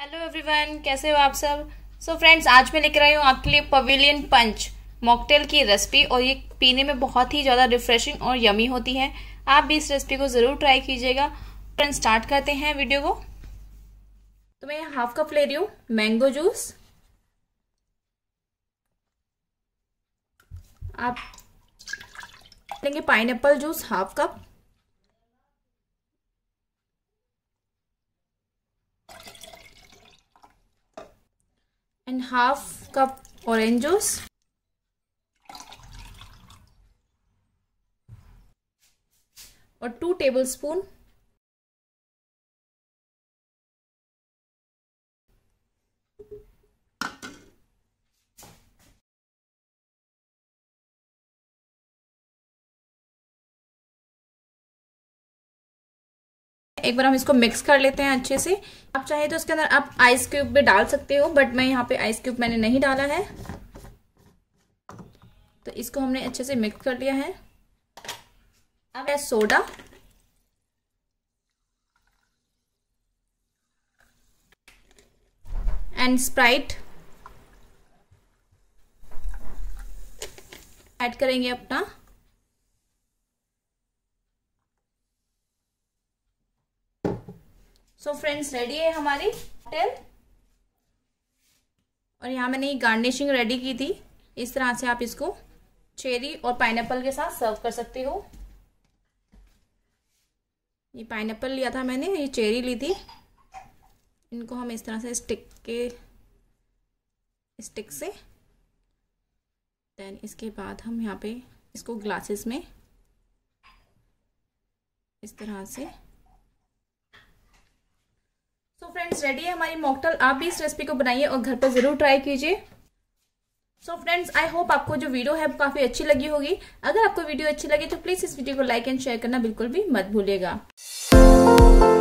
Hello everyone कैसे हो आप सब सो so फ्रेंड्स आज मैं लेकर आई हूँ आपके लिए पवेलियन पंच मॉकटेल की रेसिपी और ये पीने में बहुत ही ज़्यादा रिफ्रेशिंग और यमी होती है आप भी इस रेसिपी को ज़रूर ट्राई कीजिएगा फ्रेंड्स स्टार्ट करते हैं वीडियो को तो मैं हाफ कप ले रही हूँ मैंगो जूस आप लेंगे pine juice half cup and half cup orange juice. Or 2 tablespoon एक बार हम इसको मिक्स कर लेते हैं अच्छे से आप चाहे तो इसके अंदर आप आइस क्यूब भी डाल सकते हो बट मैं यहाँ पे आइस क्यूब मैंने नहीं डाला है तो इसको हमने अच्छे से मिक्स कर लिया है अब है सोडा एंड स्प्राइट ऐड करेंगे अपना सो फ्रेंड्स रेडी है हमारी टेल और यहाँ मैंने ये गार्निशिंग रेडी की थी इस तरह से आप इसको चेरी और पाइनएप्पल के साथ सर्व कर सकते हो ये पाइन लिया था मैंने ये चेरी ली थी इनको हम इस तरह से स्टिक के स्टिक से देन इसके बाद हम यहाँ पे इसको ग्लासेस में इस तरह से फ्रेंड्स रेडी है हमारी मॉकटल आप भी इस रेसिपी को बनाइए और घर पर ज़रूर ट्राई कीजिए सो फ्रेंड्स आई होप आपको जो वीडियो है काफ़ी अच्छी लगी होगी अगर आपको वीडियो अच्छी लगी तो प्लीज़ इस वीडियो को लाइक एंड शेयर करना बिल्कुल भी मत भूलिएगा